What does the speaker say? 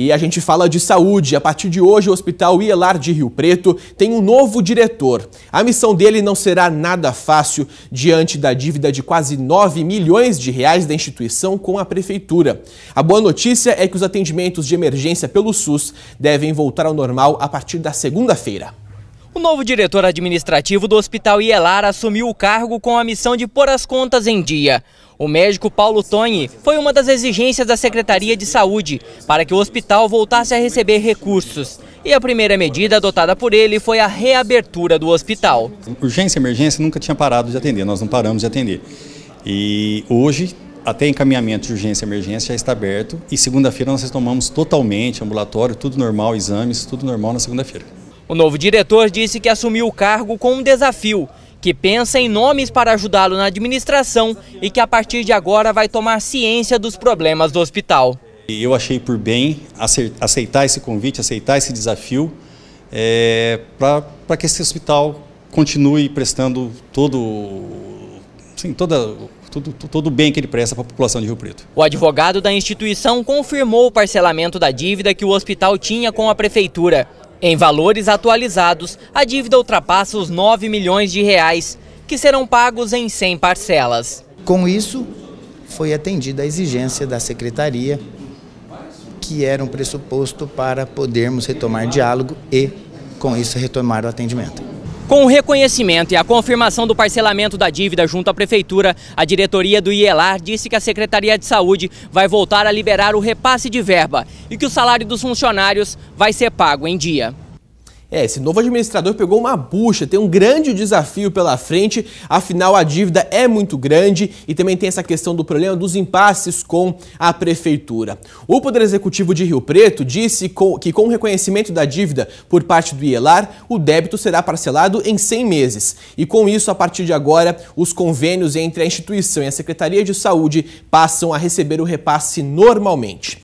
E a gente fala de saúde. A partir de hoje, o Hospital Ielar de Rio Preto tem um novo diretor. A missão dele não será nada fácil diante da dívida de quase 9 milhões de reais da instituição com a prefeitura. A boa notícia é que os atendimentos de emergência pelo SUS devem voltar ao normal a partir da segunda-feira. O novo diretor administrativo do Hospital Ielar assumiu o cargo com a missão de pôr as contas em dia. O médico Paulo Tonhi foi uma das exigências da Secretaria de Saúde para que o hospital voltasse a receber recursos. E a primeira medida adotada por ele foi a reabertura do hospital. Urgência e emergência nunca tinha parado de atender, nós não paramos de atender. E hoje até encaminhamento de urgência e emergência já está aberto e segunda-feira nós retomamos totalmente ambulatório, tudo normal, exames, tudo normal na segunda-feira. O novo diretor disse que assumiu o cargo com um desafio, que pensa em nomes para ajudá-lo na administração e que a partir de agora vai tomar ciência dos problemas do hospital. Eu achei por bem aceitar esse convite, aceitar esse desafio, é, para que esse hospital continue prestando todo, assim, toda, todo, todo o bem que ele presta para a população de Rio Preto. O advogado da instituição confirmou o parcelamento da dívida que o hospital tinha com a prefeitura. Em valores atualizados, a dívida ultrapassa os 9 milhões de reais, que serão pagos em 100 parcelas. Com isso, foi atendida a exigência da secretaria, que era um pressuposto para podermos retomar diálogo e, com isso, retomar o atendimento. Com o reconhecimento e a confirmação do parcelamento da dívida junto à Prefeitura, a diretoria do IELAR disse que a Secretaria de Saúde vai voltar a liberar o repasse de verba e que o salário dos funcionários vai ser pago em dia. É, esse novo administrador pegou uma bucha, tem um grande desafio pela frente, afinal a dívida é muito grande e também tem essa questão do problema dos impasses com a prefeitura. O Poder Executivo de Rio Preto disse que com o reconhecimento da dívida por parte do IELAR, o débito será parcelado em 100 meses. E com isso, a partir de agora, os convênios entre a instituição e a Secretaria de Saúde passam a receber o repasse normalmente.